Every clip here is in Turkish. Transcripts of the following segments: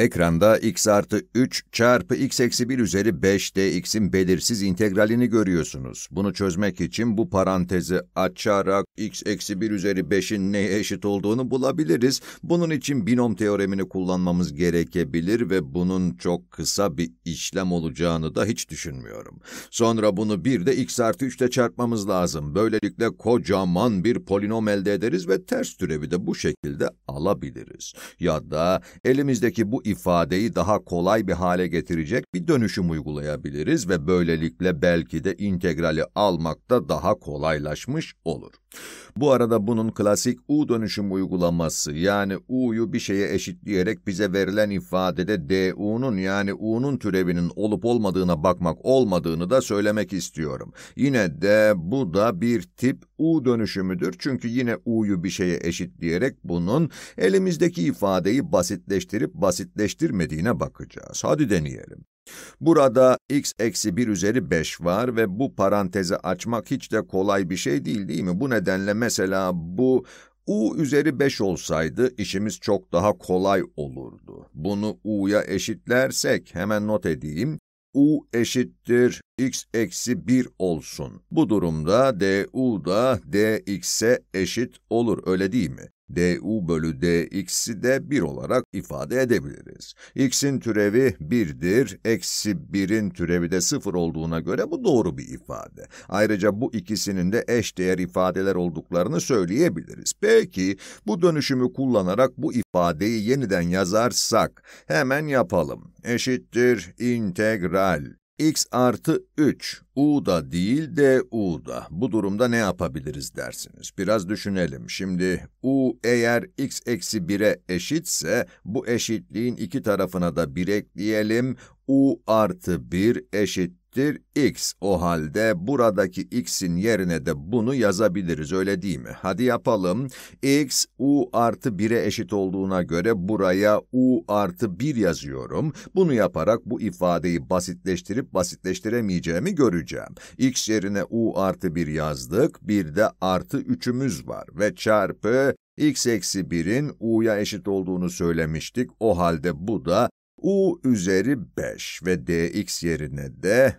Ekranda x artı 3 çarpı x eksi 1 üzeri 5dx'in belirsiz integralini görüyorsunuz. Bunu çözmek için bu parantezi açarak x eksi 1 üzeri 5'in neye eşit olduğunu bulabiliriz. Bunun için binom teoremini kullanmamız gerekebilir ve bunun çok kısa bir işlem olacağını da hiç düşünmüyorum. Sonra bunu bir de x artı 3 ile çarpmamız lazım. Böylelikle kocaman bir polinom elde ederiz ve ters türevi de bu şekilde alabiliriz. Ya da elimizdeki bu ifadeyi daha kolay bir hale getirecek bir dönüşüm uygulayabiliriz ve böylelikle belki de integrali almakta da daha kolaylaşmış olur. Bu arada bunun klasik U dönüşüm uygulaması yani U'yu bir şeye eşitleyerek bize verilen ifadede DU'nun yani U'nun türevinin olup olmadığına bakmak olmadığını da söylemek istiyorum. Yine de bu da bir tip U dönüşümüdür çünkü yine U'yu bir şeye eşitleyerek bunun elimizdeki ifadeyi basitleştirip basitleştirip gerçekleştirmediğine bakacağız. Hadi deneyelim. Burada x eksi 1 üzeri 5 var ve bu parantezi açmak hiç de kolay bir şey değil değil mi? Bu nedenle mesela bu u üzeri 5 olsaydı işimiz çok daha kolay olurdu. Bunu u'ya eşitlersek hemen not edeyim u eşittir x eksi 1 olsun. Bu durumda du da dx'e eşit olur öyle değil mi? du bölü dx'i de 1 olarak ifade edebiliriz. x'in türevi 1'dir, eksi 1'in türevi de 0 olduğuna göre bu doğru bir ifade. Ayrıca bu ikisinin de eş değer ifadeler olduklarını söyleyebiliriz. Peki, bu dönüşümü kullanarak bu ifadeyi yeniden yazarsak, hemen yapalım. Eşittir integral x artı 3, u da değil de u da. Bu durumda ne yapabiliriz dersiniz. Biraz düşünelim. Şimdi u eğer x eksi 1'e eşitse, bu eşitliğin iki tarafına da 1 ekleyelim. u artı 1 eşittir eşittir x. O halde buradaki x'in yerine de bunu yazabiliriz öyle değil mi? Hadi yapalım. x u artı 1'e eşit olduğuna göre buraya u artı 1 yazıyorum. Bunu yaparak bu ifadeyi basitleştirip basitleştiremeyeceğimi göreceğim. x yerine u artı 1 yazdık. Bir de artı 3'ümüz var ve çarpı x eksi 1'in u'ya eşit olduğunu söylemiştik. O halde bu da u üzeri 5 ve dx yerine de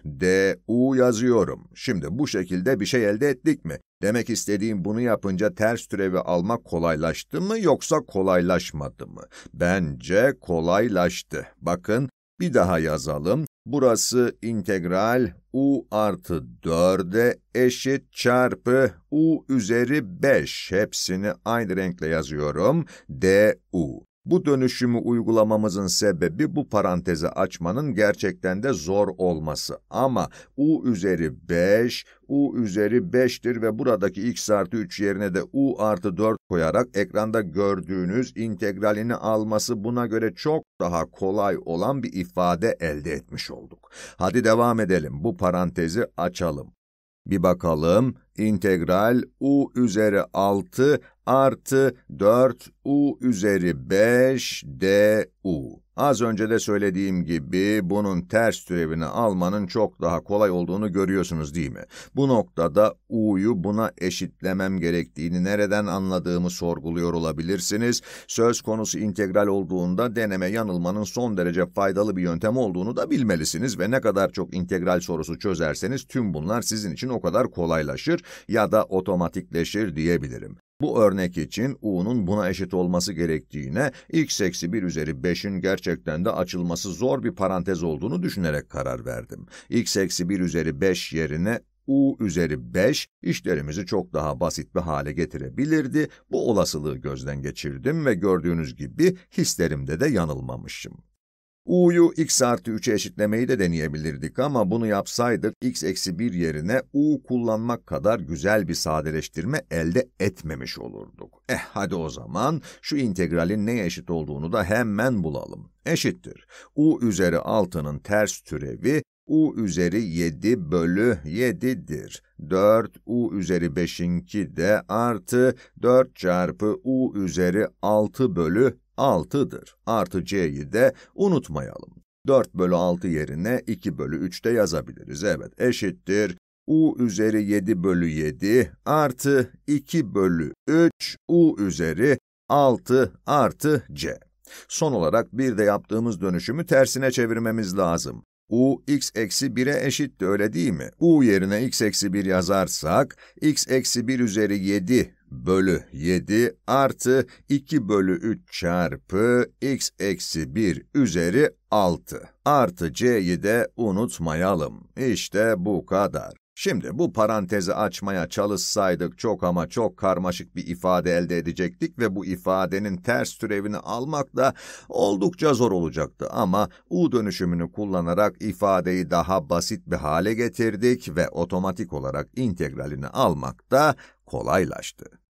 du yazıyorum. Şimdi bu şekilde bir şey elde ettik mi? Demek istediğim bunu yapınca ters türevi almak kolaylaştı mı yoksa kolaylaşmadı mı? Bence kolaylaştı. Bakın bir daha yazalım. Burası integral u artı 4'e eşit çarpı u üzeri 5. Hepsini aynı renkle yazıyorum. du. Bu dönüşümü uygulamamızın sebebi bu parantezi açmanın gerçekten de zor olması. Ama u üzeri 5, u üzeri 5'tir ve buradaki x artı 3 yerine de u artı 4 koyarak ekranda gördüğünüz integralini alması buna göre çok daha kolay olan bir ifade elde etmiş olduk. Hadi devam edelim, bu parantezi açalım. Bir bakalım, integral u üzeri 6 artı 4u üzeri 5 du. Az önce de söylediğim gibi bunun ters türevini almanın çok daha kolay olduğunu görüyorsunuz değil mi? Bu noktada u'yu buna eşitlemem gerektiğini nereden anladığımı sorguluyor olabilirsiniz. Söz konusu integral olduğunda deneme yanılmanın son derece faydalı bir yöntem olduğunu da bilmelisiniz ve ne kadar çok integral sorusu çözerseniz tüm bunlar sizin için o kadar kolaylaşır ya da otomatikleşir diyebilirim. Bu örnek için u'nun buna eşit olması gerektiğine x eksi 1 üzeri 5'in gerçekten de açılması zor bir parantez olduğunu düşünerek karar verdim. x eksi 1 üzeri 5 yerine u üzeri 5 işlerimizi çok daha basit bir hale getirebilirdi. Bu olasılığı gözden geçirdim ve gördüğünüz gibi hislerimde de yanılmamışım u'yu x artı 3'e eşitlemeyi de deneyebilirdik ama bunu yapsaydık x eksi 1 yerine u kullanmak kadar güzel bir sadeleştirme elde etmemiş olurduk. Eh hadi o zaman şu integralin neye eşit olduğunu da hemen bulalım. Eşittir. u üzeri 6'nın ters türevi u üzeri 7 bölü 7'dir. 4 u üzeri 5'inki de artı 4 çarpı u üzeri 6 bölü 6'dır. Artı c'yi de unutmayalım. 4 bölü 6 yerine 2 bölü 3 de yazabiliriz. Evet eşittir. u üzeri 7 bölü 7 artı 2 bölü 3 u üzeri 6 artı c. Son olarak bir de yaptığımız dönüşümü tersine çevirmemiz lazım. u x eksi 1'e eşitti öyle değil mi? u yerine x eksi 1 yazarsak x eksi 1 üzeri 7 bölü 7 artı 2 bölü 3 çarpı x eksi 1 üzeri 6 artı c'yi de unutmayalım. İşte bu kadar. Şimdi bu parantezi açmaya çalışsaydık çok ama çok karmaşık bir ifade elde edecektik ve bu ifadenin ters türevini almak da oldukça zor olacaktı. Ama u dönüşümünü kullanarak ifadeyi daha basit bir hale getirdik ve otomatik olarak integralini almak da kolaylaştı.